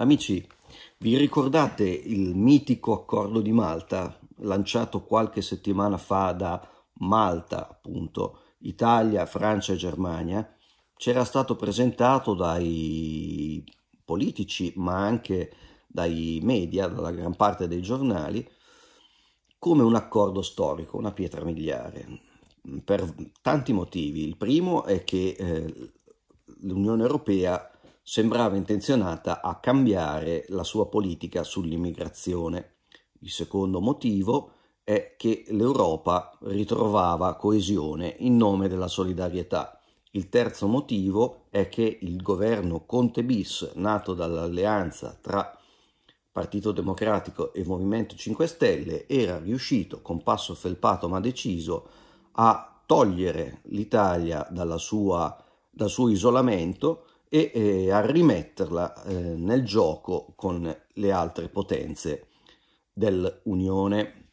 Amici, vi ricordate il mitico accordo di Malta, lanciato qualche settimana fa da Malta, appunto, Italia, Francia e Germania? C'era stato presentato dai politici, ma anche dai media, dalla gran parte dei giornali, come un accordo storico, una pietra miliare, per tanti motivi. Il primo è che eh, l'Unione Europea sembrava intenzionata a cambiare la sua politica sull'immigrazione. Il secondo motivo è che l'Europa ritrovava coesione in nome della solidarietà. Il terzo motivo è che il governo Conte bis, nato dall'alleanza tra Partito Democratico e Movimento 5 Stelle, era riuscito, con passo felpato ma deciso, a togliere l'Italia dal suo isolamento e eh, a rimetterla eh, nel gioco con le altre potenze dell'Unione.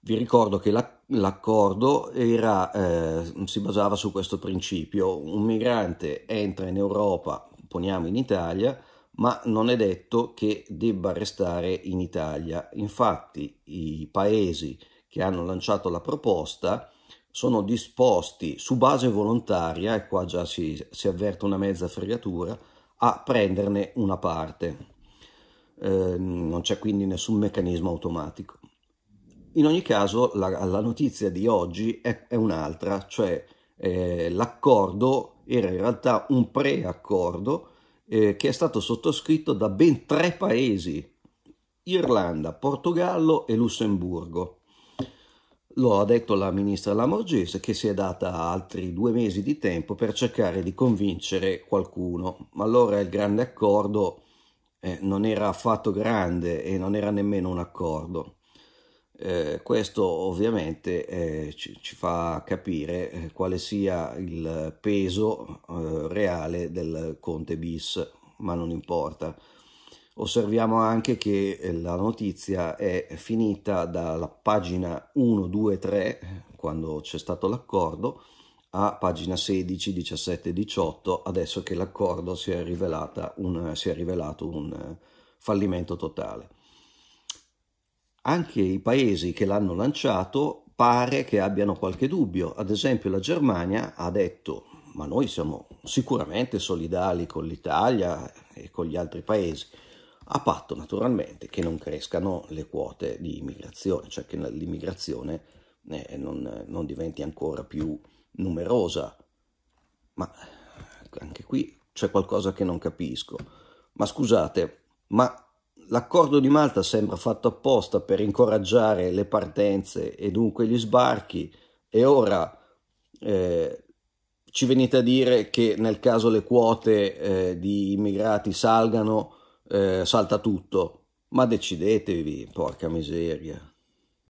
Vi ricordo che l'accordo la, eh, si basava su questo principio. Un migrante entra in Europa, poniamo in Italia, ma non è detto che debba restare in Italia. Infatti i paesi che hanno lanciato la proposta sono disposti su base volontaria, e qua già si, si avverte una mezza fregatura, a prenderne una parte. Eh, non c'è quindi nessun meccanismo automatico. In ogni caso la, la notizia di oggi è, è un'altra, cioè eh, l'accordo era in realtà un preaccordo eh, che è stato sottoscritto da ben tre paesi, Irlanda, Portogallo e Lussemburgo. Lo ha detto la ministra Lamorgese che si è data altri due mesi di tempo per cercare di convincere qualcuno. Ma allora il grande accordo eh, non era affatto grande e non era nemmeno un accordo. Eh, questo ovviamente eh, ci, ci, fa capire eh, quale sia il peso eh, reale del Conte bis, ma non importa. Osserviamo anche che eh, la notizia è finita dalla pagina 1, 2, 3, quando c'è stato l'accordo, a pagina 16, 17, 18, adesso che l'accordo si, si è, rivelato un eh, fallimento totale. Anche i paesi che l'hanno lanciato pare che abbiano qualche dubbio. Ad esempio la Germania ha detto ma noi siamo sicuramente solidali con l'Italia e con gli altri paesi a patto naturalmente che non crescano le quote di immigrazione, cioè che l'immigrazione eh, non, non diventi ancora più numerosa. Ma eh, anche qui c'è qualcosa che non capisco. Ma scusate, ma l'accordo di Malta sembra fatto apposta per incoraggiare le partenze e dunque gli sbarchi e ora eh, ci venite a dire che nel caso le quote eh, di immigrati salgano eh, salta tutto. Ma decidetevi, porca miseria.